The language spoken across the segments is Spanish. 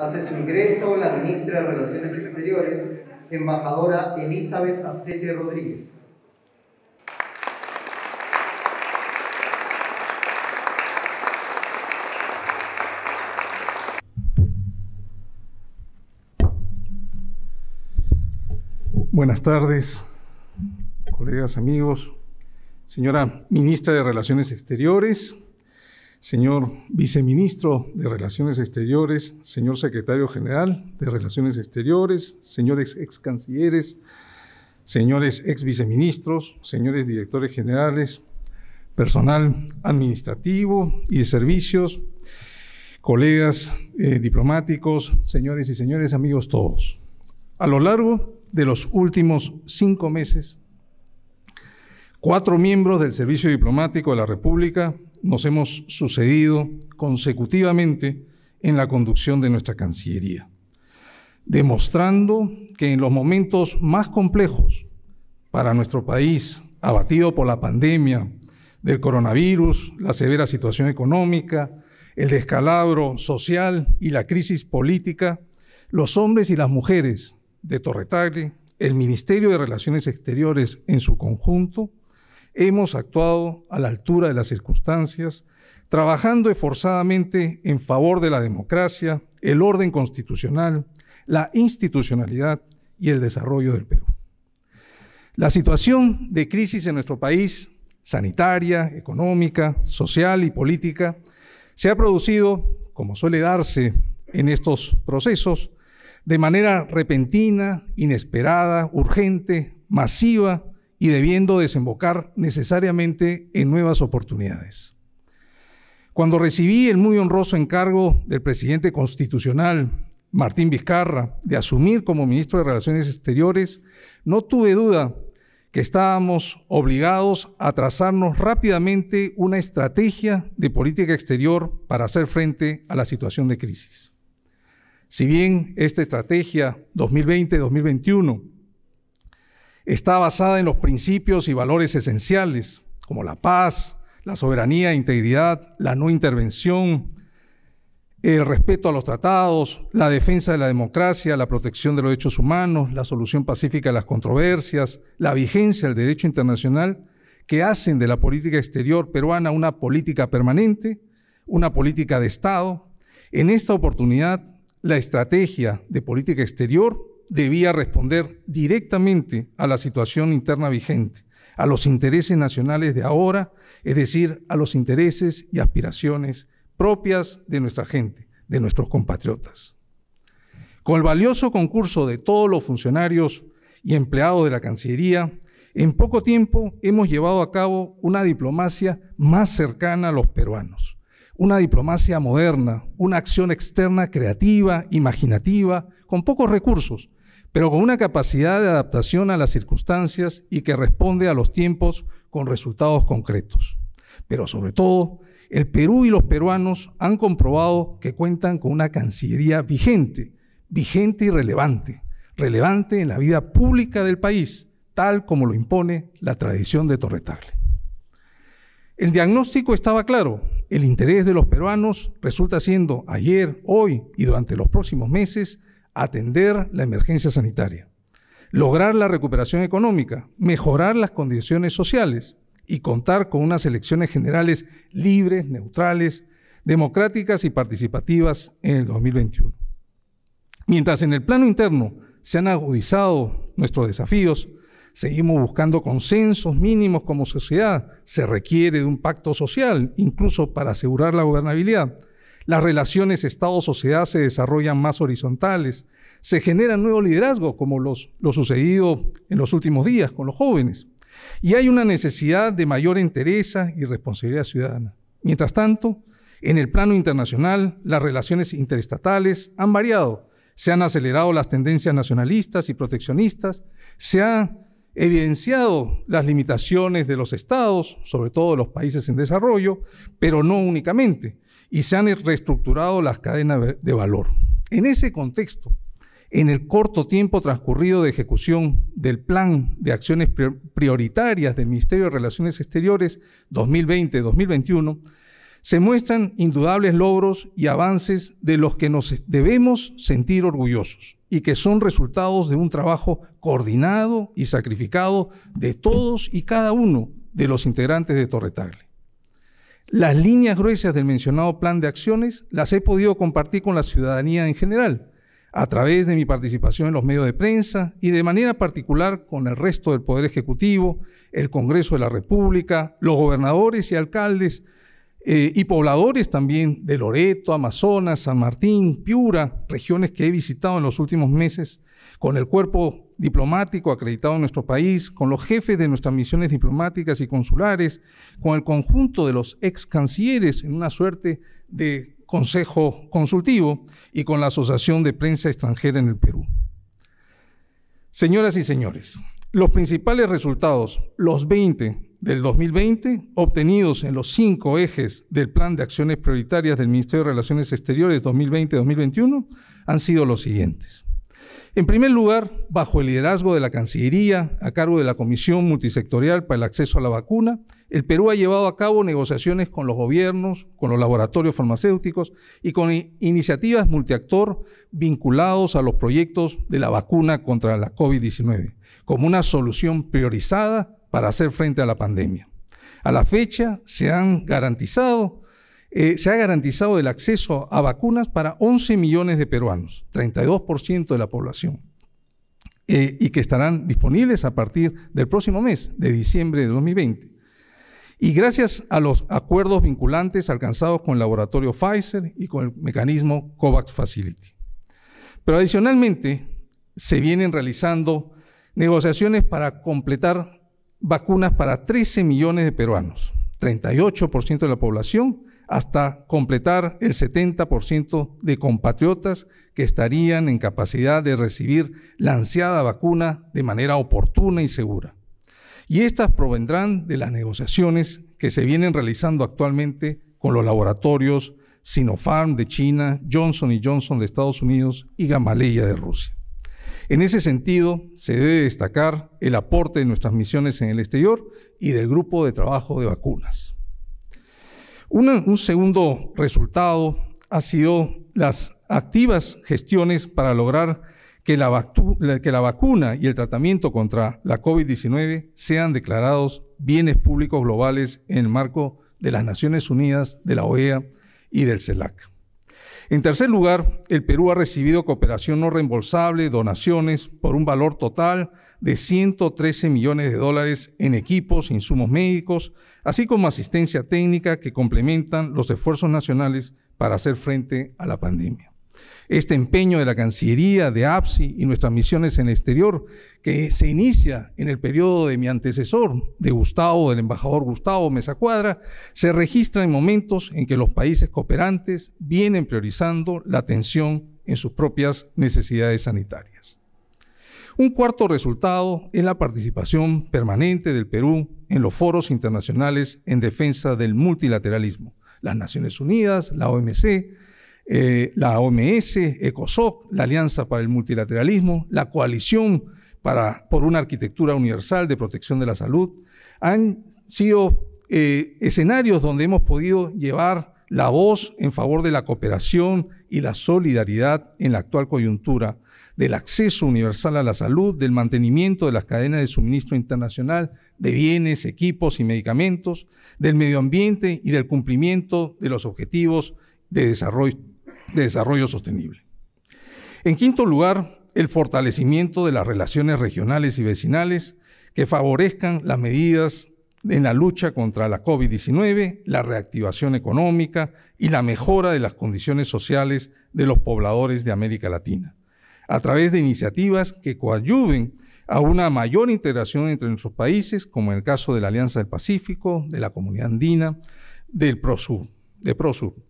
Hace su ingreso la ministra de Relaciones Exteriores, embajadora Elizabeth Astete Rodríguez. Buenas tardes, colegas, amigos. Señora ministra de Relaciones Exteriores, señor viceministro de Relaciones Exteriores, señor secretario general de Relaciones Exteriores, señores ex cancilleres, señores ex viceministros, señores directores generales, personal administrativo y de servicios, colegas eh, diplomáticos, señores y señores, amigos todos. A lo largo de los últimos cinco meses, cuatro miembros del Servicio Diplomático de la República nos hemos sucedido consecutivamente en la conducción de nuestra Cancillería, demostrando que en los momentos más complejos para nuestro país, abatido por la pandemia del coronavirus, la severa situación económica, el descalabro social y la crisis política, los hombres y las mujeres de Torretagle, el Ministerio de Relaciones Exteriores en su conjunto, hemos actuado a la altura de las circunstancias, trabajando esforzadamente en favor de la democracia, el orden constitucional, la institucionalidad y el desarrollo del Perú. La situación de crisis en nuestro país, sanitaria, económica, social y política, se ha producido, como suele darse en estos procesos, de manera repentina, inesperada, urgente, masiva y debiendo desembocar necesariamente en nuevas oportunidades. Cuando recibí el muy honroso encargo del presidente constitucional Martín Vizcarra de asumir como ministro de Relaciones Exteriores, no tuve duda que estábamos obligados a trazarnos rápidamente una estrategia de política exterior para hacer frente a la situación de crisis. Si bien esta estrategia 2020-2021 está basada en los principios y valores esenciales, como la paz, la soberanía, e integridad, la no intervención, el respeto a los tratados, la defensa de la democracia, la protección de los derechos humanos, la solución pacífica de las controversias, la vigencia del derecho internacional, que hacen de la política exterior peruana una política permanente, una política de Estado. En esta oportunidad, la estrategia de política exterior debía responder directamente a la situación interna vigente, a los intereses nacionales de ahora, es decir, a los intereses y aspiraciones propias de nuestra gente, de nuestros compatriotas. Con el valioso concurso de todos los funcionarios y empleados de la Cancillería, en poco tiempo hemos llevado a cabo una diplomacia más cercana a los peruanos, una diplomacia moderna, una acción externa creativa, imaginativa, con pocos recursos, pero con una capacidad de adaptación a las circunstancias y que responde a los tiempos con resultados concretos. Pero sobre todo, el Perú y los peruanos han comprobado que cuentan con una Cancillería vigente, vigente y relevante, relevante en la vida pública del país, tal como lo impone la tradición de Torretagle. El diagnóstico estaba claro. El interés de los peruanos resulta siendo ayer, hoy y durante los próximos meses atender la emergencia sanitaria, lograr la recuperación económica, mejorar las condiciones sociales y contar con unas elecciones generales libres, neutrales, democráticas y participativas en el 2021. Mientras en el plano interno se han agudizado nuestros desafíos, seguimos buscando consensos mínimos como sociedad. Se requiere de un pacto social, incluso para asegurar la gobernabilidad las relaciones Estado-sociedad se desarrollan más horizontales. Se genera nuevo liderazgo, como los, lo sucedido en los últimos días con los jóvenes. Y hay una necesidad de mayor entereza y responsabilidad ciudadana. Mientras tanto, en el plano internacional, las relaciones interestatales han variado. Se han acelerado las tendencias nacionalistas y proteccionistas. Se han evidenciado las limitaciones de los estados, sobre todo los países en desarrollo, pero no únicamente y se han reestructurado las cadenas de valor. En ese contexto, en el corto tiempo transcurrido de ejecución del plan de acciones prioritarias del Ministerio de Relaciones Exteriores 2020-2021, se muestran indudables logros y avances de los que nos debemos sentir orgullosos y que son resultados de un trabajo coordinado y sacrificado de todos y cada uno de los integrantes de Torretagle. Las líneas gruesas del mencionado plan de acciones las he podido compartir con la ciudadanía en general, a través de mi participación en los medios de prensa y de manera particular con el resto del Poder Ejecutivo, el Congreso de la República, los gobernadores y alcaldes eh, y pobladores también de Loreto, Amazonas, San Martín, Piura, regiones que he visitado en los últimos meses, con el cuerpo diplomático acreditado en nuestro país, con los jefes de nuestras misiones diplomáticas y consulares, con el conjunto de los ex cancilleres en una suerte de consejo consultivo y con la Asociación de Prensa Extranjera en el Perú. Señoras y señores, los principales resultados, los 20 del 2020, obtenidos en los cinco ejes del Plan de Acciones Prioritarias del Ministerio de Relaciones Exteriores 2020-2021, han sido los siguientes. En primer lugar, bajo el liderazgo de la Cancillería, a cargo de la Comisión Multisectorial para el Acceso a la Vacuna, el Perú ha llevado a cabo negociaciones con los gobiernos, con los laboratorios farmacéuticos y con iniciativas multiactor vinculados a los proyectos de la vacuna contra la COVID-19, como una solución priorizada para hacer frente a la pandemia. A la fecha se han garantizado eh, se ha garantizado el acceso a vacunas para 11 millones de peruanos, 32% de la población, eh, y que estarán disponibles a partir del próximo mes, de diciembre de 2020. Y gracias a los acuerdos vinculantes alcanzados con el laboratorio Pfizer y con el mecanismo COVAX Facility. Pero adicionalmente, se vienen realizando negociaciones para completar vacunas para 13 millones de peruanos, 38% de la población, hasta completar el 70% de compatriotas que estarían en capacidad de recibir la ansiada vacuna de manera oportuna y segura. Y estas provendrán de las negociaciones que se vienen realizando actualmente con los laboratorios Sinopharm de China, Johnson Johnson de Estados Unidos y Gamaleya de Rusia. En ese sentido, se debe destacar el aporte de nuestras misiones en el exterior y del grupo de trabajo de vacunas un segundo resultado ha sido las activas gestiones para lograr que que la vacuna y el tratamiento contra la COVID-19 sean declarados bienes públicos globales en el marco de las Naciones Unidas, de la OEA y del CELAC. En tercer lugar, el Perú ha recibido cooperación no reembolsable, donaciones, por un valor total de 113 millones de dólares en equipos, e insumos médicos, así como asistencia técnica que complementan los esfuerzos nacionales para hacer frente a la pandemia. Este empeño de la Cancillería, de APSI y nuestras misiones en el exterior, que se inicia en el periodo de mi antecesor, de Gustavo, del embajador Gustavo Mesa Cuadra, se registra en momentos en que los países cooperantes vienen priorizando la atención en sus propias necesidades sanitarias. Un cuarto resultado es la participación permanente del Perú en los foros internacionales en defensa del multilateralismo. Las Naciones Unidas, la OMC, eh, la OMS, ECOSOC, la Alianza para el Multilateralismo, la Coalición para, por una Arquitectura Universal de Protección de la Salud, han sido eh, escenarios donde hemos podido llevar la voz en favor de la cooperación y la solidaridad en la actual coyuntura, del acceso universal a la salud, del mantenimiento de las cadenas de suministro internacional de bienes, equipos y medicamentos, del medio ambiente y del cumplimiento de los objetivos de desarrollo, de desarrollo sostenible. En quinto lugar, el fortalecimiento de las relaciones regionales y vecinales que favorezcan las medidas en la lucha contra la COVID-19, la reactivación económica y la mejora de las condiciones sociales de los pobladores de América Latina, a través de iniciativas que coadyuven a una mayor integración entre nuestros países, como en el caso de la Alianza del Pacífico, de la Comunidad Andina, del PROSUR, de PROSUR.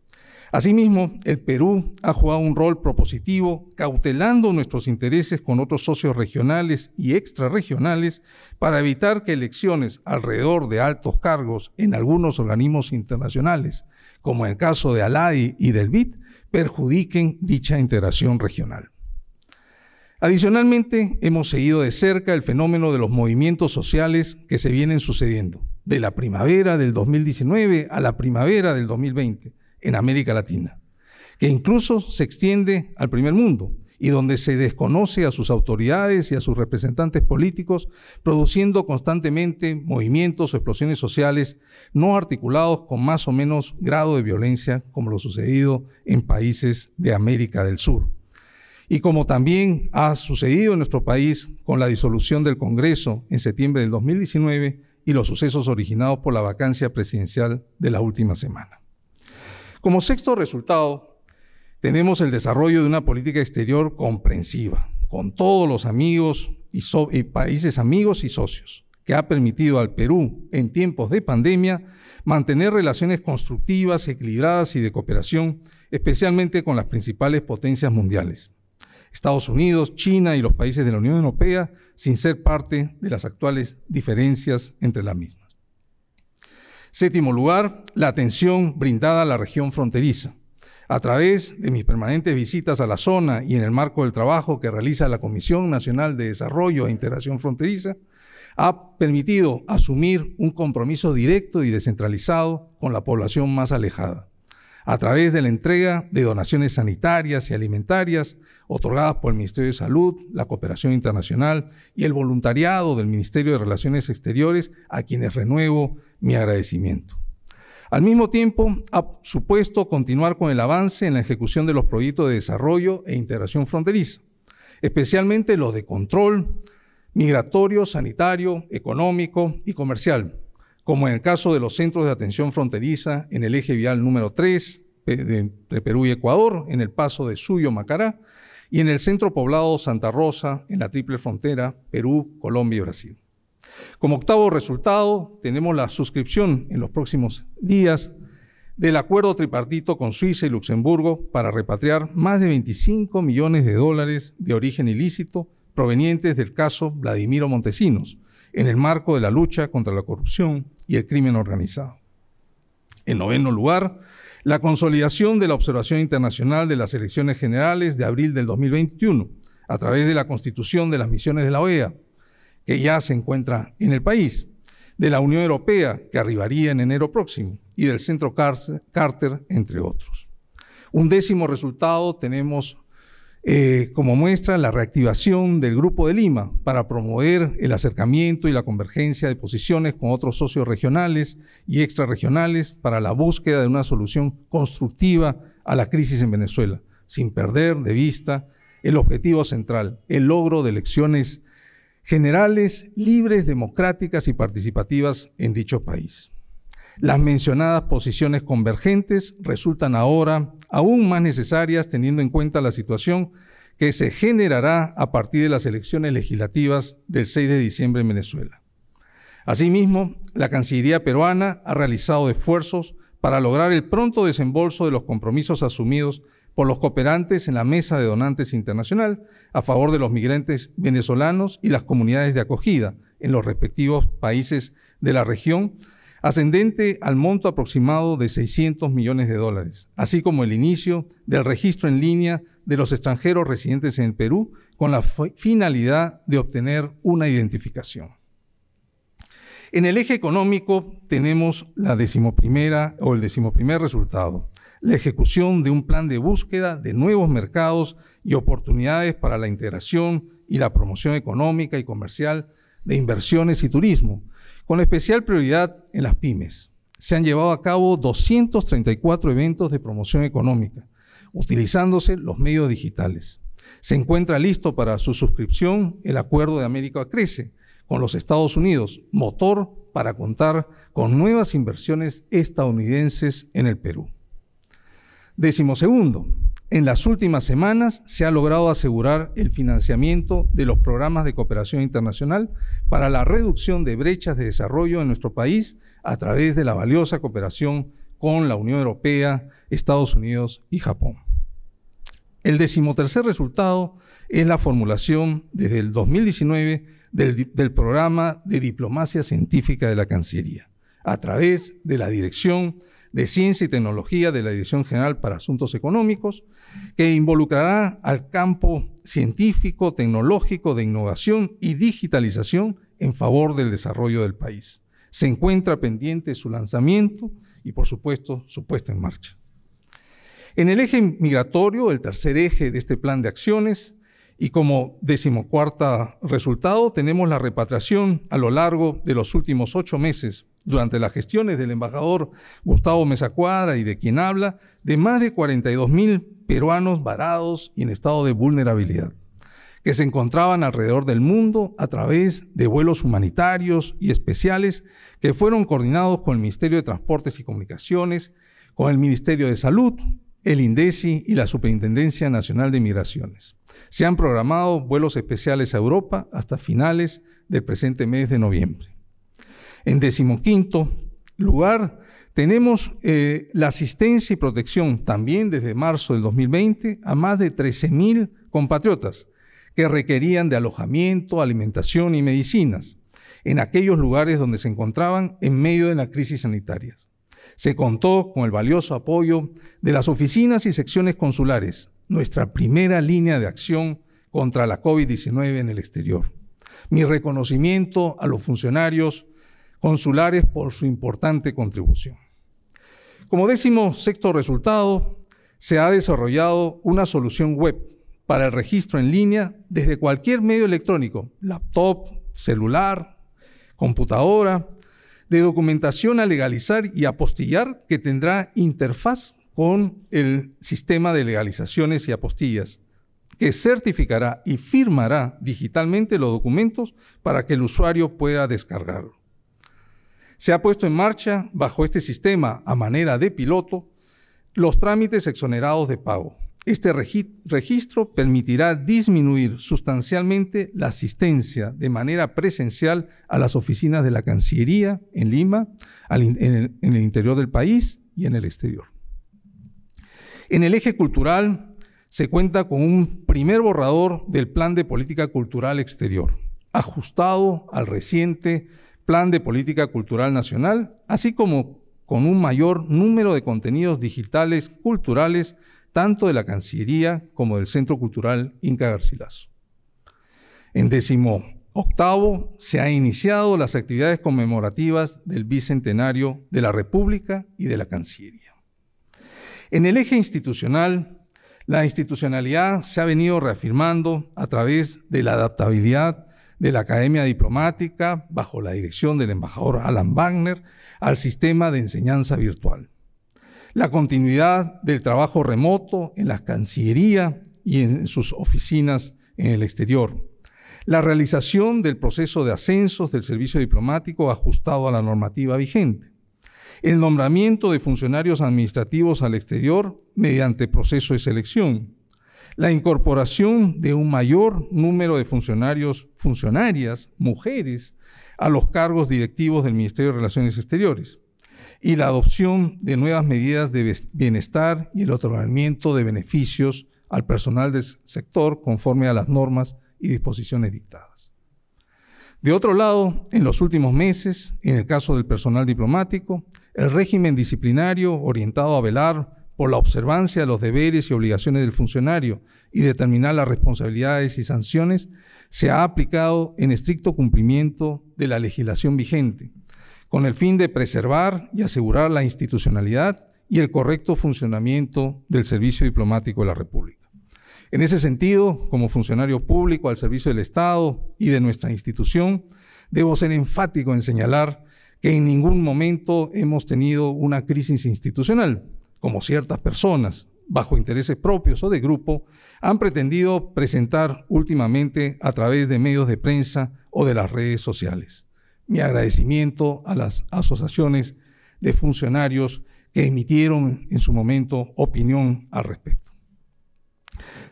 Asimismo, el Perú ha jugado un rol propositivo, cautelando nuestros intereses con otros socios regionales y extrarregionales para evitar que elecciones alrededor de altos cargos en algunos organismos internacionales, como en el caso de ALADI y del BID, perjudiquen dicha integración regional. Adicionalmente, hemos seguido de cerca el fenómeno de los movimientos sociales que se vienen sucediendo, de la primavera del 2019 a la primavera del 2020 en América Latina, que incluso se extiende al primer mundo y donde se desconoce a sus autoridades y a sus representantes políticos, produciendo constantemente movimientos o explosiones sociales no articulados con más o menos grado de violencia como lo sucedido en países de América del Sur. Y como también ha sucedido en nuestro país con la disolución del Congreso en septiembre del 2019 y los sucesos originados por la vacancia presidencial de la última semana. Como sexto resultado, tenemos el desarrollo de una política exterior comprensiva, con todos los amigos y, países amigos y socios, que ha permitido al Perú, en tiempos de pandemia, mantener relaciones constructivas, equilibradas y de cooperación, especialmente con las principales potencias mundiales. Estados Unidos, China y los países de la Unión Europea, sin ser parte de las actuales diferencias entre las mismas. Séptimo lugar, la atención brindada a la región fronteriza. A través de mis permanentes visitas a la zona y en el marco del trabajo que realiza la Comisión Nacional de Desarrollo e Integración Fronteriza, ha permitido asumir un compromiso directo y descentralizado con la población más alejada a través de la entrega de donaciones sanitarias y alimentarias otorgadas por el Ministerio de Salud, la Cooperación Internacional y el voluntariado del Ministerio de Relaciones Exteriores, a quienes renuevo mi agradecimiento. Al mismo tiempo, ha supuesto continuar con el avance en la ejecución de los proyectos de desarrollo e integración fronteriza, especialmente los de control migratorio, sanitario, económico y comercial como en el caso de los centros de atención fronteriza en el eje vial número 3 eh, entre Perú y Ecuador, en el paso de Suyo-Macará, y en el centro poblado Santa Rosa, en la triple frontera Perú, Colombia y Brasil. Como octavo resultado, tenemos la suscripción en los próximos días del acuerdo tripartito con Suiza y Luxemburgo para repatriar más de 25 millones de dólares de origen ilícito provenientes del caso Vladimiro Montesinos, en el marco de la lucha contra la corrupción y el crimen organizado. En noveno lugar, la consolidación de la observación internacional de las elecciones generales de abril del 2021 a través de la constitución de las misiones de la OEA, que ya se encuentra en el país, de la Unión Europea, que arribaría en enero próximo, y del Centro Carter, entre otros. Un décimo resultado tenemos eh, como muestra la reactivación del Grupo de Lima para promover el acercamiento y la convergencia de posiciones con otros socios regionales y extrarregionales para la búsqueda de una solución constructiva a la crisis en Venezuela, sin perder de vista el objetivo central, el logro de elecciones generales, libres, democráticas y participativas en dicho país. Las mencionadas posiciones convergentes resultan ahora aún más necesarias teniendo en cuenta la situación que se generará a partir de las elecciones legislativas del 6 de diciembre en Venezuela. Asimismo, la Cancillería peruana ha realizado esfuerzos para lograr el pronto desembolso de los compromisos asumidos por los cooperantes en la Mesa de Donantes Internacional a favor de los migrantes venezolanos y las comunidades de acogida en los respectivos países de la región, ascendente al monto aproximado de 600 millones de dólares, así como el inicio del registro en línea de los extranjeros residentes en el Perú con la finalidad de obtener una identificación. En el eje económico tenemos la decimoprimera o el decimoprimer resultado, la ejecución de un plan de búsqueda de nuevos mercados y oportunidades para la integración y la promoción económica y comercial de inversiones y turismo, con especial prioridad en las pymes. Se han llevado a cabo 234 eventos de promoción económica, utilizándose los medios digitales. Se encuentra listo para su suscripción el Acuerdo de América Crece con los Estados Unidos, motor para contar con nuevas inversiones estadounidenses en el Perú. Décimo segundo, en las últimas semanas se ha logrado asegurar el financiamiento de los programas de cooperación internacional para la reducción de brechas de desarrollo en nuestro país a través de la valiosa cooperación con la Unión Europea, Estados Unidos y Japón. El decimotercer resultado es la formulación desde el 2019 del, programa de diplomacia científica de la Cancillería, a través de la Dirección de Ciencia y Tecnología de la Dirección General para Asuntos Económicos, que involucrará al campo científico, tecnológico, de innovación y digitalización en favor del desarrollo del país. Se encuentra pendiente su lanzamiento y, por supuesto, su puesta en marcha. En el eje migratorio, el tercer eje de este plan de acciones, y como decimocuarta resultado, tenemos la repatriación a lo largo de los últimos ocho meses durante las gestiones del embajador Gustavo Cuadra y de quien habla, de más de 42 mil peruanos varados y en estado de vulnerabilidad, que se encontraban alrededor del mundo a través de vuelos humanitarios y especiales que fueron coordinados con el Ministerio de Transportes y Comunicaciones, con el Ministerio de Salud, el INDECI y la Superintendencia Nacional de Migraciones. Se han programado vuelos especiales a Europa hasta finales del presente mes de noviembre. En decimoquinto lugar, tenemos eh, la asistencia y protección también desde marzo del 2020 a más de 13.000 compatriotas que requerían de alojamiento, alimentación y medicinas en aquellos lugares donde se encontraban en medio de la crisis sanitaria. Se contó con el valioso apoyo de las oficinas y secciones consulares, nuestra primera línea de acción contra la COVID-19 en el exterior. Mi reconocimiento a los funcionarios consulares por su importante contribución. Como décimo sexto resultado, se ha desarrollado una solución web para el registro en línea desde cualquier medio electrónico, laptop, celular, computadora, de documentación a legalizar y apostillar que tendrá interfaz con el sistema de legalizaciones y apostillas, que certificará y firmará digitalmente los documentos para que el usuario pueda descargarlo se ha puesto en marcha bajo este sistema a manera de piloto los trámites exonerados de pago. Este registro permitirá disminuir sustancialmente la asistencia de manera presencial a las oficinas de la Cancillería en Lima, en el interior del país y en el exterior. En el eje cultural se cuenta con un primer borrador del Plan de Política Cultural Exterior, ajustado al reciente plan de política cultural nacional, así como con un mayor número de contenidos digitales culturales, tanto de la Cancillería como del Centro Cultural Inca Garcilaso. En décimo octavo, se han iniciado las actividades conmemorativas del Bicentenario de la República y de la Cancillería. En el eje institucional, la institucionalidad se ha venido reafirmando a través de la adaptabilidad de la Academia Diplomática, bajo la dirección del embajador Alan Wagner, al sistema de enseñanza virtual. La continuidad del trabajo remoto en la Cancillería y en sus oficinas en el exterior. La realización del proceso de ascensos del servicio diplomático ajustado a la normativa vigente. El nombramiento de funcionarios administrativos al exterior mediante proceso de selección la incorporación de un mayor número de funcionarios, funcionarias, mujeres, a los cargos directivos del Ministerio de Relaciones Exteriores y la adopción de nuevas medidas de bienestar y el otorgamiento de beneficios al personal del sector conforme a las normas y disposiciones dictadas. De otro lado, en los últimos meses, en el caso del personal diplomático, el régimen disciplinario orientado a velar por la observancia de los deberes y obligaciones del funcionario y determinar las responsabilidades y sanciones, se ha aplicado en estricto cumplimiento de la legislación vigente, con el fin de preservar y asegurar la institucionalidad y el correcto funcionamiento del Servicio Diplomático de la República. En ese sentido, como funcionario público al servicio del Estado y de nuestra institución, debo ser enfático en señalar que en ningún momento hemos tenido una crisis institucional, como ciertas personas, bajo intereses propios o de grupo, han pretendido presentar últimamente a través de medios de prensa o de las redes sociales. Mi agradecimiento a las asociaciones de funcionarios que emitieron en su momento opinión al respecto.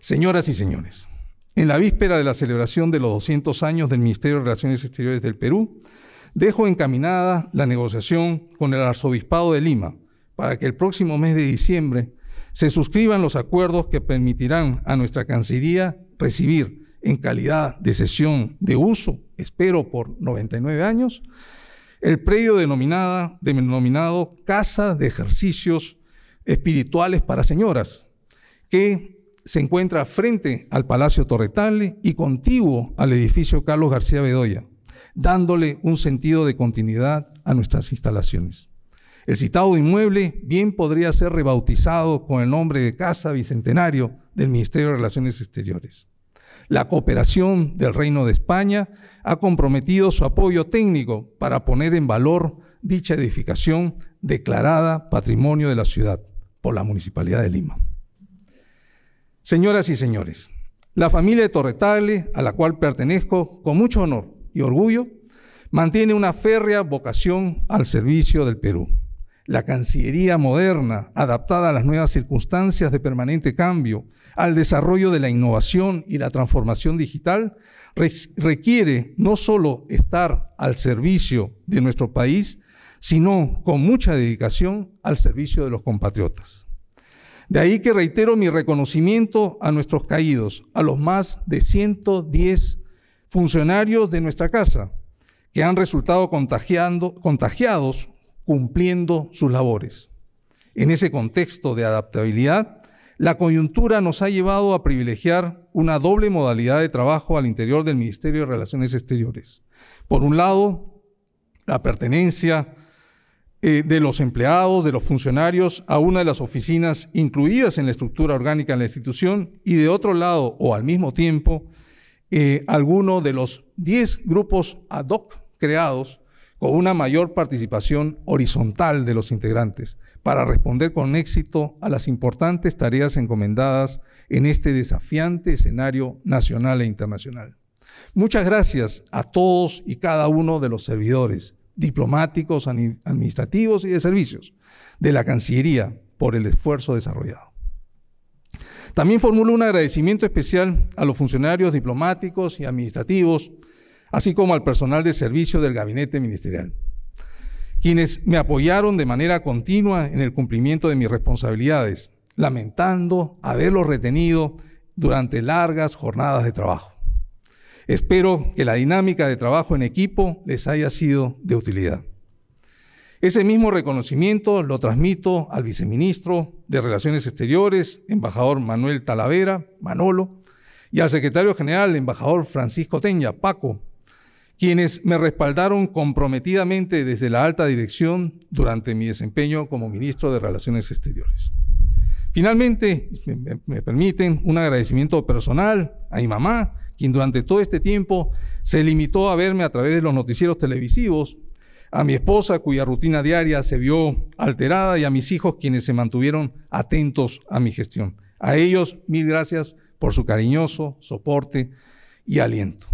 Señoras y señores, en la víspera de la celebración de los 200 años del Ministerio de Relaciones Exteriores del Perú, dejo encaminada la negociación con el Arzobispado de Lima, para que el próximo mes de diciembre se suscriban los acuerdos que permitirán a nuestra Cancillería recibir en calidad de sesión de uso, espero por 99 años, el predio denominada, denominado Casa de Ejercicios Espirituales para Señoras, que se encuentra frente al Palacio Torretale y contiguo al edificio Carlos García Bedoya, dándole un sentido de continuidad a nuestras instalaciones. El citado inmueble bien podría ser rebautizado con el nombre de Casa Bicentenario del Ministerio de Relaciones Exteriores. La cooperación del Reino de España ha comprometido su apoyo técnico para poner en valor dicha edificación declarada Patrimonio de la Ciudad por la Municipalidad de Lima. Señoras y señores, la familia de Torretable, a la cual pertenezco con mucho honor y orgullo, mantiene una férrea vocación al servicio del Perú la Cancillería moderna, adaptada a las nuevas circunstancias de permanente cambio, al desarrollo de la innovación y la transformación digital, requiere no solo estar al servicio de nuestro país, sino con mucha dedicación al servicio de los compatriotas. De ahí que reitero mi reconocimiento a nuestros caídos, a los más de 110 funcionarios de nuestra casa, que han resultado contagiando, contagiados cumpliendo sus labores. En ese contexto de adaptabilidad, la coyuntura nos ha llevado a privilegiar una doble modalidad de trabajo al interior del Ministerio de Relaciones Exteriores. Por un lado, la pertenencia eh, de los empleados, de los funcionarios, a una de las oficinas incluidas en la estructura orgánica de la institución y de otro lado, o al mismo tiempo, eh, alguno de los 10 grupos ad hoc creados con una mayor participación horizontal de los integrantes, para responder con éxito a las importantes tareas encomendadas en este desafiante escenario nacional e internacional. Muchas gracias a todos y cada uno de los servidores, diplomáticos, administrativos y de servicios de la Cancillería por el esfuerzo desarrollado. También formulo un agradecimiento especial a los funcionarios diplomáticos y administrativos así como al personal de servicio del gabinete ministerial, quienes me apoyaron de manera continua en el cumplimiento de mis responsabilidades, lamentando haberlos retenido durante largas jornadas de trabajo. Espero que la dinámica de trabajo en equipo les haya sido de utilidad. Ese mismo reconocimiento lo transmito al viceministro de Relaciones Exteriores, embajador Manuel Talavera, Manolo, y al secretario general, embajador Francisco Teña, Paco, quienes me respaldaron comprometidamente desde la alta dirección durante mi desempeño como ministro de Relaciones Exteriores. Finalmente, me, permiten un agradecimiento personal a mi mamá, quien durante todo este tiempo se limitó a verme a través de los noticieros televisivos, a mi esposa, cuya rutina diaria se vio alterada, y a mis hijos, quienes se mantuvieron atentos a mi gestión. A ellos, mil gracias por su cariñoso soporte y aliento.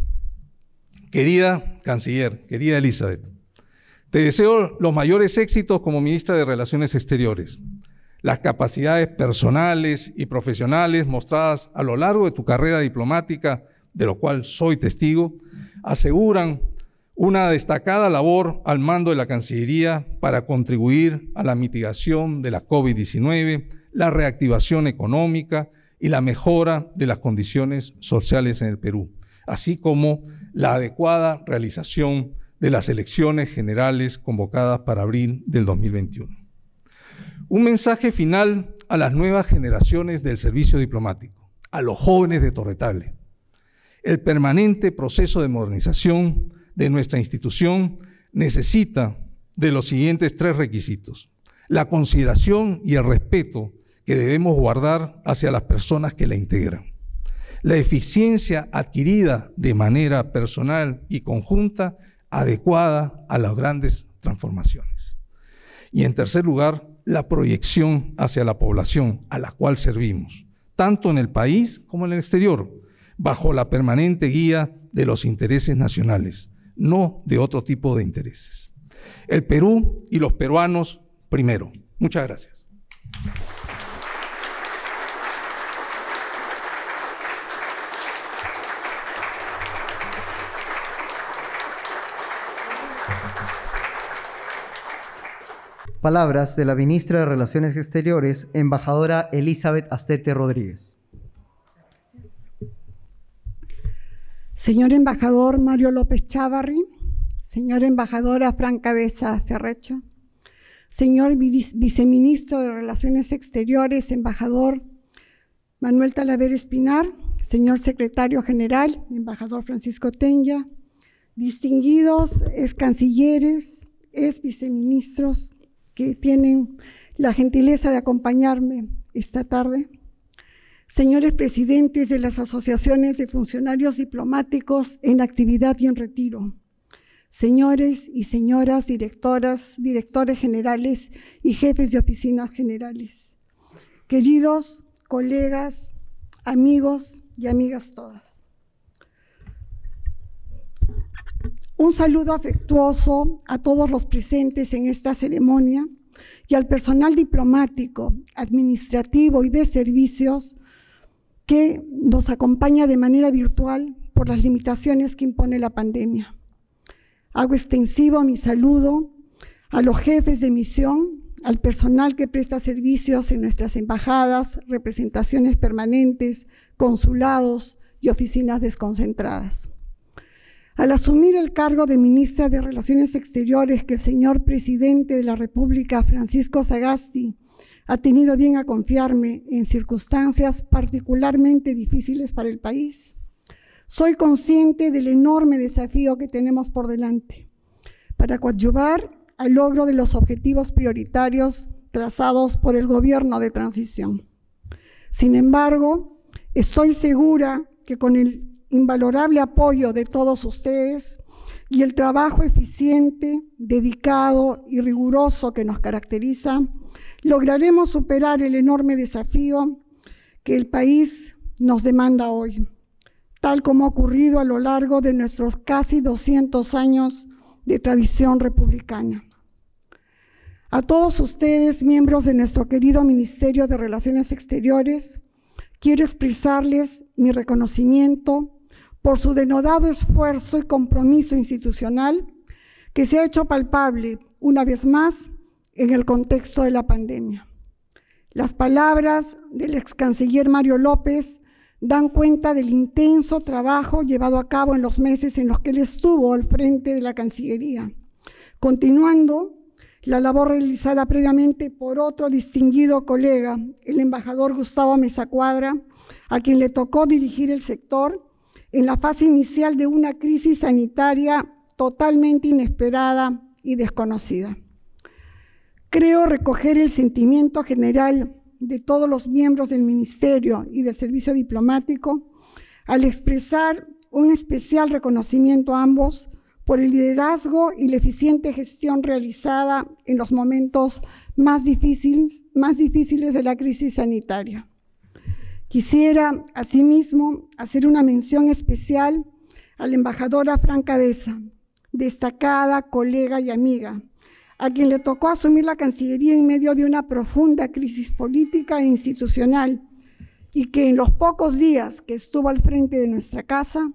Querida canciller, querida Elizabeth, te deseo los mayores éxitos como ministra de Relaciones Exteriores. Las capacidades personales y profesionales mostradas a lo largo de tu carrera diplomática, de lo cual soy testigo, aseguran una destacada labor al mando de la Cancillería para contribuir a la mitigación de la COVID-19, la reactivación económica y la mejora de las condiciones sociales en el Perú, así como la adecuada realización de las elecciones generales convocadas para abril del 2021. Un mensaje final a las nuevas generaciones del servicio diplomático, a los jóvenes de Torretable. El permanente proceso de modernización de nuestra institución necesita de los siguientes tres requisitos. La consideración y el respeto que debemos guardar hacia las personas que la integran la eficiencia adquirida de manera personal y conjunta adecuada a las grandes transformaciones. Y en tercer lugar, la proyección hacia la población a la cual servimos, tanto en el país como en el exterior, bajo la permanente guía de los intereses nacionales, no de otro tipo de intereses. El Perú y los peruanos primero. Muchas gracias. Palabras de la ministra de Relaciones Exteriores, embajadora Elizabeth Astete Rodríguez. Señor embajador Mario López Chávarri, señora embajadora Franca Deza Ferrecho, señor viceministro de Relaciones Exteriores, embajador Manuel Talaver Espinar, señor secretario general, embajador Francisco Tenya, distinguidos ex cancilleres, ex viceministros, que tienen la gentileza de acompañarme esta tarde, señores presidentes de las asociaciones de funcionarios diplomáticos en actividad y en retiro, señores y señoras directoras, directores generales y jefes de oficinas generales, queridos colegas, amigos y amigas todas. Un saludo afectuoso a todos los presentes en esta ceremonia y al personal diplomático, administrativo y de servicios que nos acompaña de manera virtual por las limitaciones que impone la pandemia. Hago extensivo mi saludo a los jefes de misión, al personal que presta servicios en nuestras embajadas, representaciones permanentes, consulados y oficinas desconcentradas. Al asumir el cargo de ministra de Relaciones Exteriores que el señor presidente de la República, Francisco Sagasti, ha tenido bien a confiarme en circunstancias particularmente difíciles para el país, soy consciente del enorme desafío que tenemos por delante para coadyuvar al logro de los objetivos prioritarios trazados por el gobierno de transición. Sin embargo, estoy segura que con el invalorable apoyo de todos ustedes y el trabajo eficiente, dedicado y riguroso que nos caracteriza, lograremos superar el enorme desafío que el país nos demanda hoy, tal como ha ocurrido a lo largo de nuestros casi 200 años de tradición republicana. A todos ustedes, miembros de nuestro querido Ministerio de Relaciones Exteriores, quiero expresarles mi reconocimiento por su denodado esfuerzo y compromiso institucional que se ha hecho palpable una vez más en el contexto de la pandemia. Las palabras del ex canciller Mario López dan cuenta del intenso trabajo llevado a cabo en los meses en los que él estuvo al frente de la Cancillería, continuando la labor realizada previamente por otro distinguido colega, el embajador Gustavo Mesa Cuadra, a quien le tocó dirigir el sector en la fase inicial de una crisis sanitaria totalmente inesperada y desconocida. Creo recoger el sentimiento general de todos los miembros del Ministerio y del Servicio Diplomático al expresar un especial reconocimiento a ambos por el liderazgo y la eficiente gestión realizada en los momentos más difíciles, de la crisis sanitaria. Quisiera, asimismo, hacer una mención especial a la embajadora Francadesa, destacada colega y amiga, a quien le tocó asumir la Cancillería en medio de una profunda crisis política e institucional, y que en los pocos días que estuvo al frente de nuestra casa,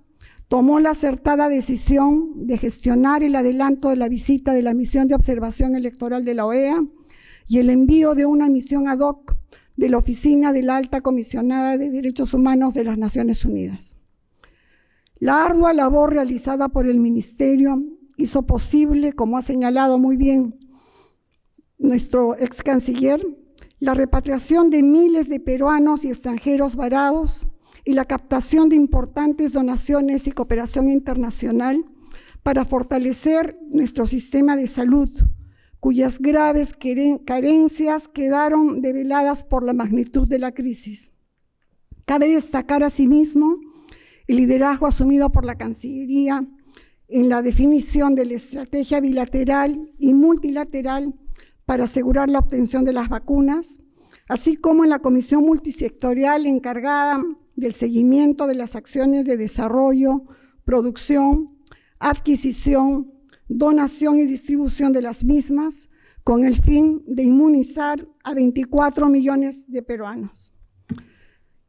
tomó la acertada decisión de gestionar el adelanto de la visita de la misión de observación electoral de la OEA y el envío de una misión ad hoc de la Oficina de la Alta Comisionada de Derechos Humanos de las Naciones Unidas. La ardua labor realizada por el Ministerio hizo posible, como ha señalado muy bien nuestro ex canciller, la repatriación de miles de peruanos y extranjeros varados y la captación de importantes donaciones y cooperación internacional para fortalecer nuestro sistema de salud, cuyas graves carencias quedaron develadas por la magnitud de la crisis. Cabe destacar asimismo el liderazgo asumido por la Cancillería en la definición de la estrategia bilateral y multilateral para asegurar la obtención de las vacunas, así como en la comisión multisectorial encargada del seguimiento de las acciones de desarrollo, producción, adquisición, donación y distribución de las mismas con el fin de inmunizar a 24 millones de peruanos.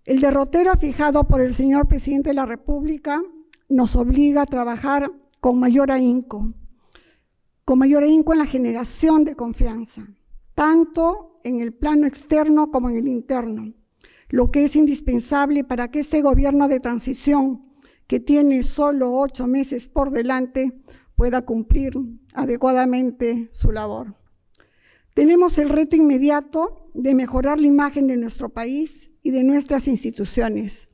El derrotero fijado por el señor presidente de la República nos obliga a trabajar con mayor ahínco, con mayor ahínco en la generación de confianza, tanto en el plano externo como en el interno, lo que es indispensable para que este gobierno de transición, que tiene solo ocho meses por delante, pueda cumplir adecuadamente su labor. Tenemos el reto inmediato de mejorar la imagen de nuestro país y de nuestras instituciones,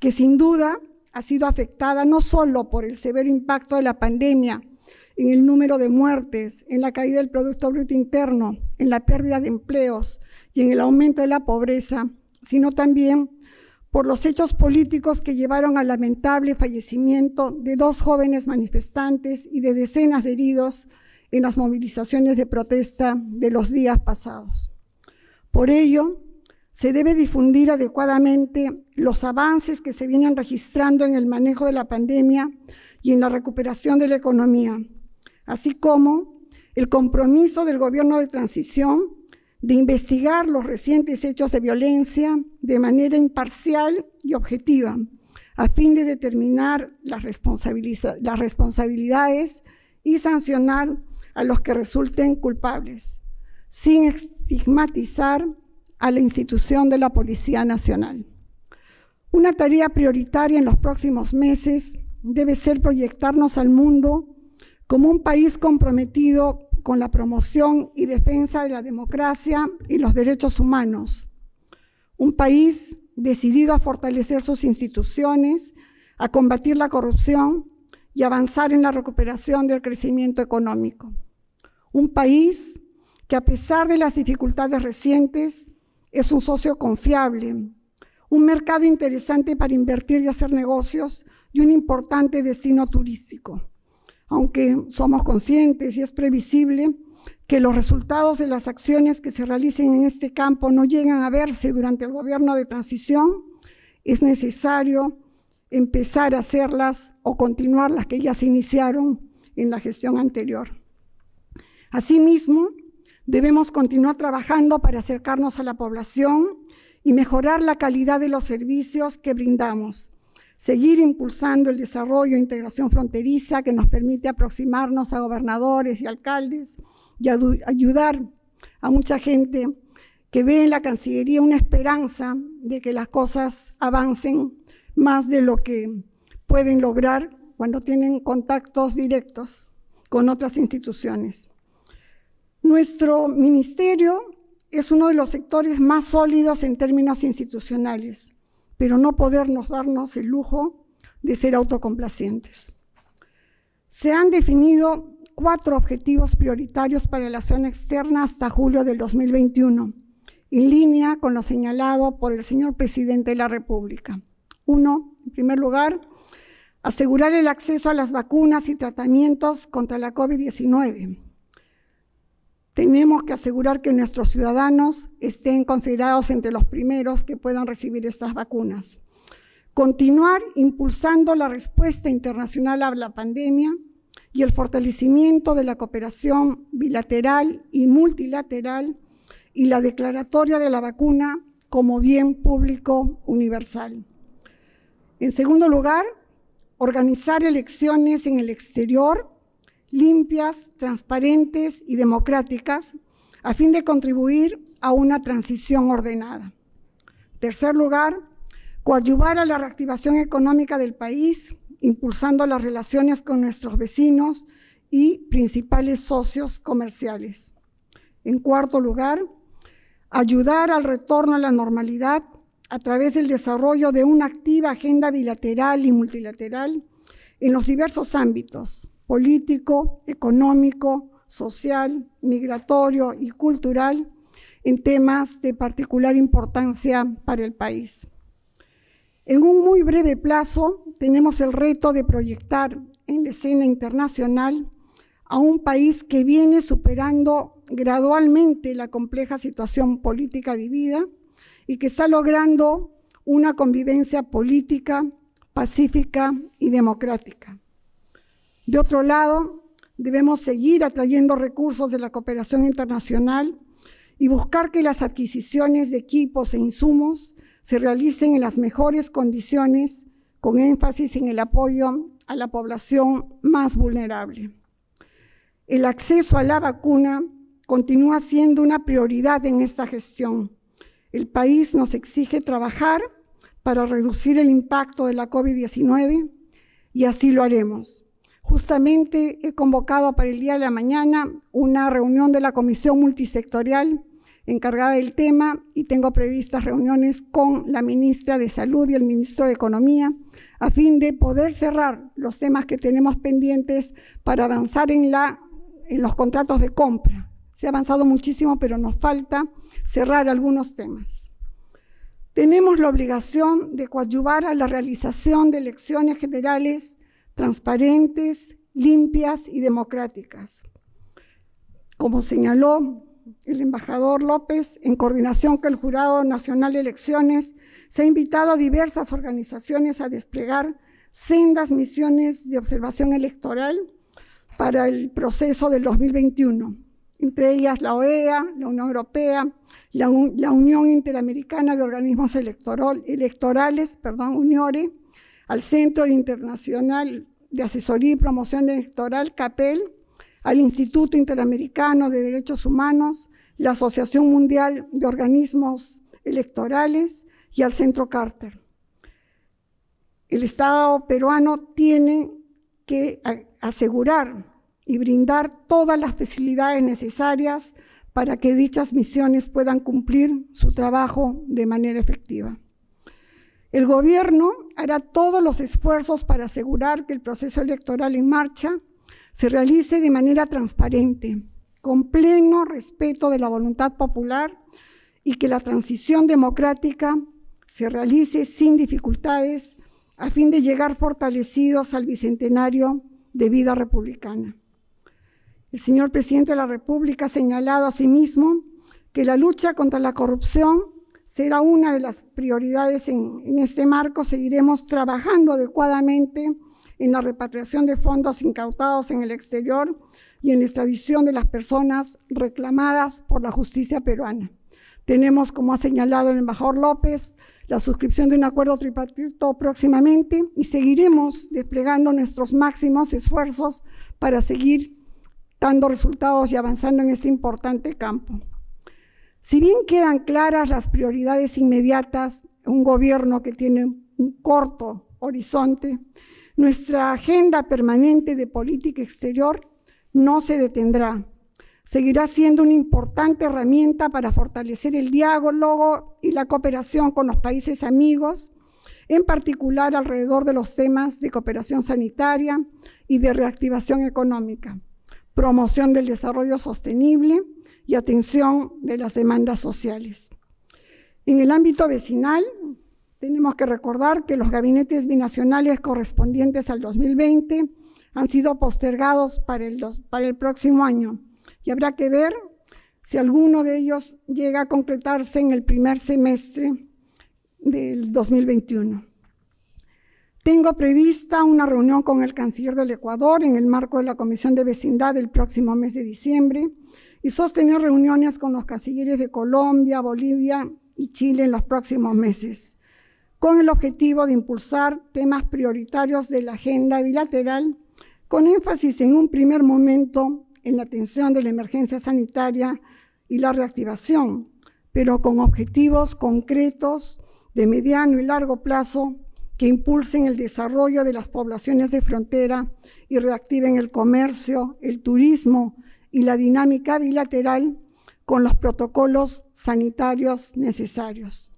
que sin duda ha sido afectada no solo por el severo impacto de la pandemia en el número de muertes, en la caída del Producto Bruto Interno, en la pérdida de empleos y en el aumento de la pobreza, sino también por los hechos políticos que llevaron al lamentable fallecimiento de dos jóvenes manifestantes y de decenas de heridos en las movilizaciones de protesta de los días pasados. Por ello, se debe difundir adecuadamente los avances que se vienen registrando en el manejo de la pandemia y en la recuperación de la economía, así como el compromiso del gobierno de transición de investigar los recientes hechos de violencia de manera imparcial y objetiva, a fin de determinar las, responsabilidades y sancionar a los que resulten culpables, sin estigmatizar a la institución de la Policía Nacional. Una tarea prioritaria en los próximos meses debe ser proyectarnos al mundo como un país comprometido con la promoción y defensa de la democracia y los derechos humanos. Un país decidido a fortalecer sus instituciones, a combatir la corrupción y avanzar en la recuperación del crecimiento económico. Un país que a pesar de las dificultades recientes es un socio confiable, un mercado interesante para invertir y hacer negocios y un importante destino turístico aunque somos conscientes y es previsible que los resultados de las acciones que se realicen en este campo no llegan a verse durante el gobierno de transición, es necesario empezar a hacerlas o continuar las que ya se iniciaron en la gestión anterior. Asimismo, debemos continuar trabajando para acercarnos a la población y mejorar la calidad de los servicios que brindamos seguir impulsando el desarrollo e integración fronteriza que nos permite aproximarnos a gobernadores y alcaldes y ayudar a mucha gente que ve en la Cancillería una esperanza de que las cosas avancen más de lo que pueden lograr cuando tienen contactos directos con otras instituciones. Nuestro ministerio es uno de los sectores más sólidos en términos institucionales pero no podernos darnos el lujo de ser autocomplacientes. Se han definido cuatro objetivos prioritarios para la acción externa hasta julio del 2021, en línea con lo señalado por el señor presidente de la República. Uno, en primer lugar, asegurar el acceso a las vacunas y tratamientos contra la COVID-19. Tenemos que asegurar que nuestros ciudadanos estén considerados entre los primeros que puedan recibir estas vacunas. Continuar impulsando la respuesta internacional a la pandemia y el fortalecimiento de la cooperación bilateral y multilateral y la declaratoria de la vacuna como bien público universal. En segundo lugar, organizar elecciones en el exterior limpias, transparentes y democráticas, a fin de contribuir a una transición ordenada. Tercer lugar, coadyuvar a la reactivación económica del país, impulsando las relaciones con nuestros vecinos y principales socios comerciales. En cuarto lugar, ayudar al retorno a la normalidad a través del desarrollo de una activa agenda bilateral y multilateral en los diversos ámbitos, político, económico, social, migratorio y cultural en temas de particular importancia para el país. En un muy breve plazo tenemos el reto de proyectar en la escena internacional a un país que viene superando gradualmente la compleja situación política vivida y que está logrando una convivencia política, pacífica y democrática. De otro lado, debemos seguir atrayendo recursos de la cooperación internacional y buscar que las adquisiciones de equipos e insumos se realicen en las mejores condiciones, con énfasis en el apoyo a la población más vulnerable. El acceso a la vacuna continúa siendo una prioridad en esta gestión. El país nos exige trabajar para reducir el impacto de la COVID-19 y así lo haremos. Justamente he convocado para el día de la mañana una reunión de la comisión multisectorial encargada del tema y tengo previstas reuniones con la ministra de Salud y el ministro de Economía a fin de poder cerrar los temas que tenemos pendientes para avanzar en, la, en los contratos de compra. Se ha avanzado muchísimo, pero nos falta cerrar algunos temas. Tenemos la obligación de coadyuvar a la realización de elecciones generales transparentes, limpias y democráticas. Como señaló el embajador López, en coordinación con el Jurado Nacional de Elecciones, se ha invitado a diversas organizaciones a desplegar sendas misiones de observación electoral para el proceso del 2021, entre ellas la OEA, la Unión Europea, la, Unión Interamericana de Organismos Electorales, perdón, UNIORE, al Centro Internacional de Asesoría y Promoción Electoral, CAPEL, al Instituto Interamericano de Derechos Humanos, la Asociación Mundial de Organismos Electorales y al Centro Carter. El Estado peruano tiene que asegurar y brindar todas las facilidades necesarias para que dichas misiones puedan cumplir su trabajo de manera efectiva. El gobierno hará todos los esfuerzos para asegurar que el proceso electoral en marcha se realice de manera transparente, con pleno respeto de la voluntad popular y que la transición democrática se realice sin dificultades a fin de llegar fortalecidos al bicentenario de vida republicana. El señor presidente de la República ha señalado asimismo que la lucha contra la corrupción será una de las prioridades en, este marco. Seguiremos trabajando adecuadamente en la repatriación de fondos incautados en el exterior y en la extradición de las personas reclamadas por la justicia peruana. Tenemos, como ha señalado el embajador López, la suscripción de un acuerdo tripartito próximamente y seguiremos desplegando nuestros máximos esfuerzos para seguir dando resultados y avanzando en este importante campo. Si bien quedan claras las prioridades inmediatas, un gobierno que tiene un corto horizonte, nuestra agenda permanente de política exterior no se detendrá. Seguirá siendo una importante herramienta para fortalecer el diálogo y la cooperación con los países amigos, en particular alrededor de los temas de cooperación sanitaria y de reactivación económica, promoción del desarrollo sostenible, y atención de las demandas sociales. En el ámbito vecinal, tenemos que recordar que los gabinetes binacionales correspondientes al 2020 han sido postergados para el, para el próximo año y habrá que ver si alguno de ellos llega a concretarse en el primer semestre del 2021. Tengo prevista una reunión con el canciller del Ecuador en el marco de la Comisión de Vecindad el próximo mes de diciembre y sostener reuniones con los cancilleres de Colombia, Bolivia y Chile en los próximos meses, con el objetivo de impulsar temas prioritarios de la agenda bilateral, con énfasis en un primer momento en la atención de la emergencia sanitaria y la reactivación, pero con objetivos concretos de mediano y largo plazo que impulsen el desarrollo de las poblaciones de frontera y reactiven el comercio, el turismo, y la dinámica bilateral con los protocolos sanitarios necesarios.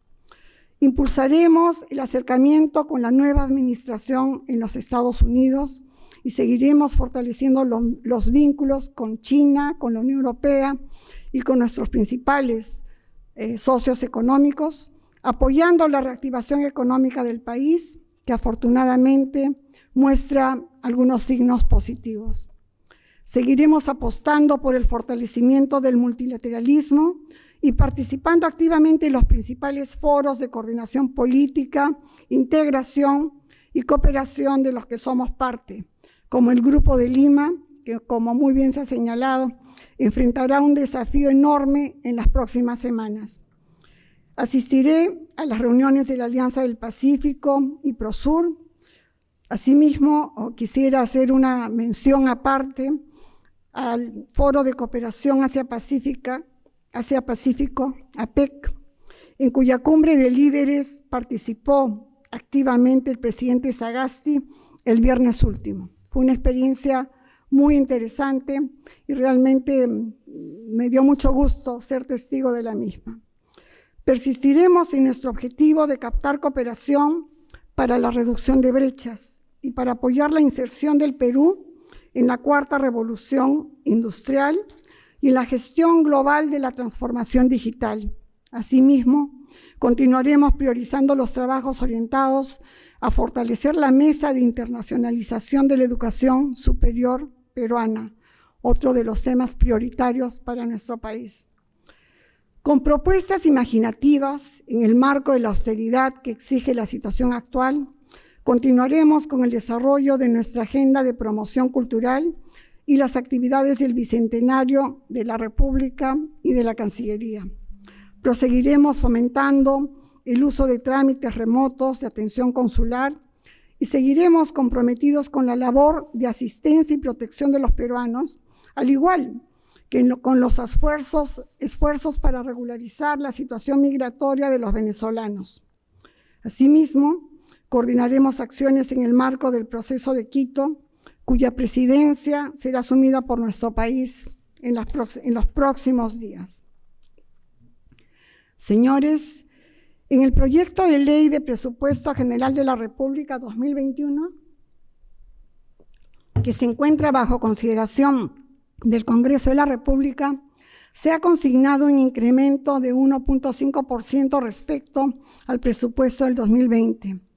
Impulsaremos el acercamiento con la nueva administración en los Estados Unidos y seguiremos fortaleciendo los vínculos con China, con la Unión Europea y con nuestros principales eh, socios económicos, apoyando la reactivación económica del país, que afortunadamente muestra algunos signos positivos. Seguiremos apostando por el fortalecimiento del multilateralismo y participando activamente en los principales foros de coordinación política, integración y cooperación de los que somos parte, como el Grupo de Lima, que como muy bien se ha señalado, enfrentará un desafío enorme en las próximas semanas. Asistiré a las reuniones de la Alianza del Pacífico y Prosur. Asimismo, oh, quisiera hacer una mención aparte al Foro de Cooperación Asia, Pacífica, Pacífico, APEC, en cuya cumbre de líderes participó activamente el presidente Sagasti el viernes último. Fue una experiencia muy interesante y realmente mm, me dio mucho gusto ser testigo de la misma. Persistiremos en nuestro objetivo de captar cooperación para la reducción de brechas y para apoyar la inserción del Perú en la cuarta revolución industrial y en la gestión global de la transformación digital. Asimismo, continuaremos priorizando los trabajos orientados a fortalecer la mesa de internacionalización de la educación superior peruana, otro de los temas prioritarios para nuestro país. Con propuestas imaginativas en el marco de la austeridad que exige la situación actual, Continuaremos con el desarrollo de nuestra agenda de promoción cultural y las actividades del Bicentenario de la República y de la Cancillería. Proseguiremos fomentando el uso de trámites remotos de atención consular y seguiremos comprometidos con la labor de asistencia y protección de los peruanos, al igual que con los esfuerzos, esfuerzos para regularizar la situación migratoria de los venezolanos. Asimismo, Coordinaremos acciones en el marco del proceso de Quito, cuya presidencia será asumida por nuestro país en, los próximos días. Señores, en el proyecto de ley de presupuesto general de la República 2021, que se encuentra bajo consideración del Congreso de la República, se ha consignado un incremento de 1.5% respecto al presupuesto del 2020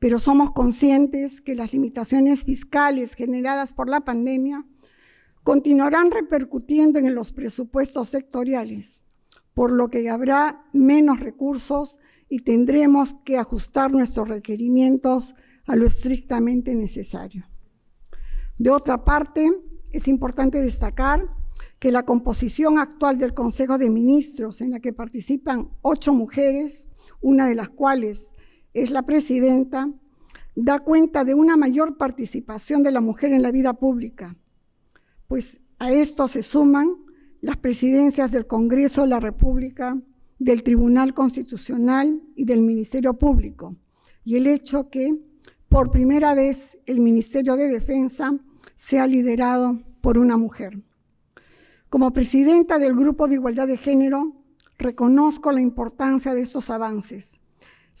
pero somos conscientes que las limitaciones fiscales generadas por la pandemia continuarán repercutiendo en los presupuestos sectoriales, por lo que habrá menos recursos y tendremos que ajustar nuestros requerimientos a lo estrictamente necesario. De otra parte, es importante destacar que la composición actual del Consejo de Ministros, en la que participan ocho mujeres, una de las cuales es la presidenta, da cuenta de una mayor participación de la mujer en la vida pública, pues a esto se suman las presidencias del Congreso de la República, del Tribunal Constitucional y del Ministerio Público, y el hecho que por primera vez el Ministerio de Defensa sea liderado por una mujer. Como presidenta del Grupo de Igualdad de Género, reconozco la importancia de estos avances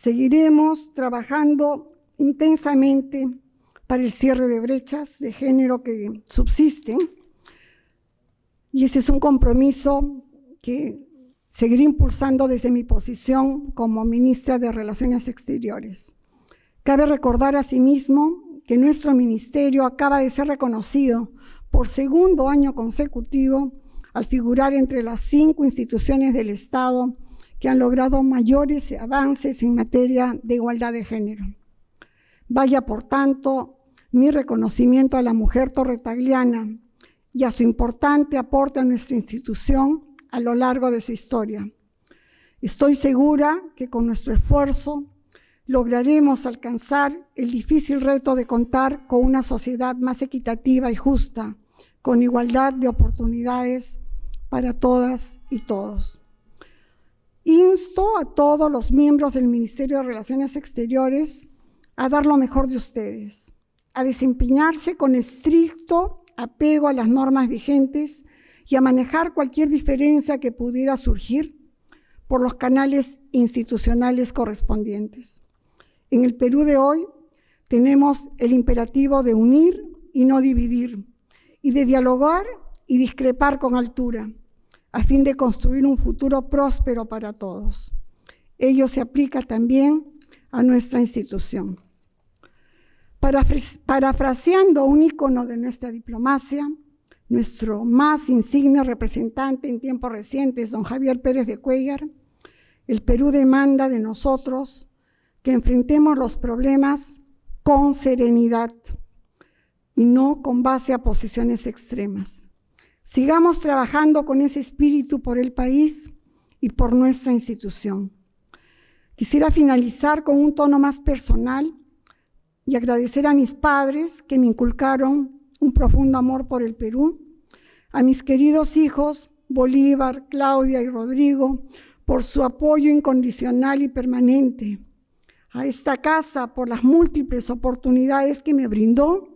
Seguiremos trabajando intensamente para el cierre de brechas de género que subsisten y ese es un compromiso que seguiré impulsando desde mi posición como ministra de Relaciones Exteriores. Cabe recordar asimismo que nuestro ministerio acaba de ser reconocido por segundo año consecutivo al figurar entre las cinco instituciones del Estado que han logrado mayores avances en materia de igualdad de género. Vaya, por tanto, mi reconocimiento a la mujer torretagliana y a su importante aporte a nuestra institución a lo largo de su historia. Estoy segura que con nuestro esfuerzo lograremos alcanzar el difícil reto de contar con una sociedad más equitativa y justa, con igualdad de oportunidades para todas y todos. Insto a todos los miembros del Ministerio de Relaciones Exteriores a dar lo mejor de ustedes, a desempeñarse con estricto apego a las normas vigentes y a manejar cualquier diferencia que pudiera surgir por los canales institucionales correspondientes. En el Perú de hoy tenemos el imperativo de unir y no dividir, y de dialogar y discrepar con altura, a fin de construir un futuro próspero para todos. Ello se aplica también a nuestra institución. Parafraseando un ícono de nuestra diplomacia, nuestro más insigne representante en tiempos recientes, don Javier Pérez de Cuellar, el Perú demanda de nosotros que enfrentemos los problemas con serenidad y no con base a posiciones extremas. Sigamos trabajando con ese espíritu por el país y por nuestra institución. Quisiera finalizar con un tono más personal y agradecer a mis padres que me inculcaron un profundo amor por el Perú, a mis queridos hijos Bolívar, Claudia y Rodrigo por su apoyo incondicional y permanente, a esta casa por las múltiples oportunidades que me brindó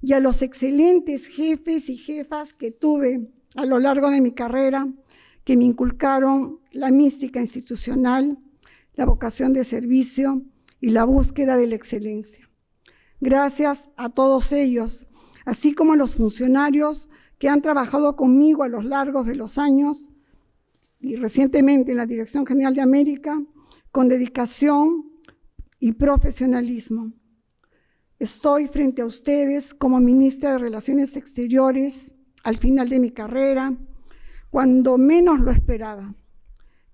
y a los excelentes jefes y jefas que tuve a lo largo de mi carrera, que me inculcaron la mística institucional, la vocación de servicio y la búsqueda de la excelencia. Gracias a todos ellos, así como a los funcionarios que han trabajado conmigo a lo largo de los años y recientemente en la Dirección General de América, con dedicación y profesionalismo. Estoy frente a ustedes como ministra de Relaciones Exteriores al final de mi carrera, cuando menos lo esperaba,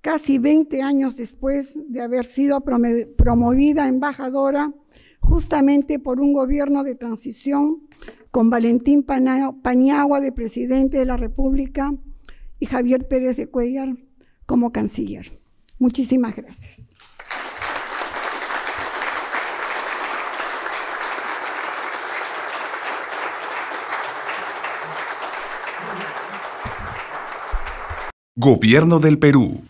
casi 20 años después de haber sido promovida embajadora justamente por un gobierno de transición con Valentín Paniagua de presidente de la República y Javier Pérez de Cuellar como canciller. Muchísimas gracias. Gobierno del Perú.